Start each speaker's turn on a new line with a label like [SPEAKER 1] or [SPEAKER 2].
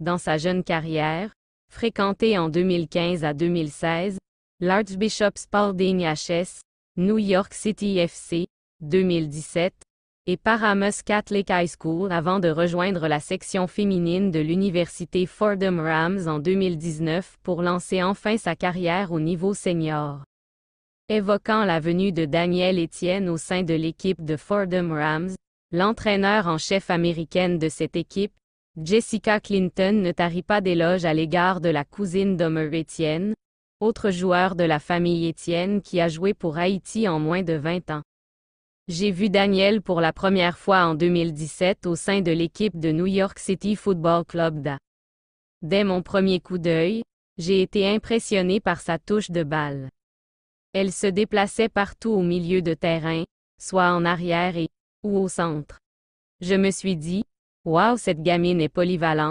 [SPEAKER 1] dans sa jeune carrière, fréquenté en 2015 à 2016, l'Archbishop Spalding HS, New York City FC, 2017, et Paramus Catholic High School avant de rejoindre la section féminine de l'université Fordham Rams en 2019 pour lancer enfin sa carrière au niveau senior. Évoquant la venue de Daniel Etienne au sein de l'équipe de Fordham Rams, l'entraîneur en chef américaine de cette équipe, Jessica Clinton ne tarit pas d'éloge à l'égard de la cousine d'Homer Etienne, autre joueur de la famille Etienne qui a joué pour Haïti en moins de 20 ans. J'ai vu Daniel pour la première fois en 2017 au sein de l'équipe de New York City Football Club d'A. Dès mon premier coup d'œil, j'ai été impressionné par sa touche de balle. Elle se déplaçait partout au milieu de terrain, soit en arrière et ou au centre. Je me suis dit, Wow, cette gamine est polyvalente.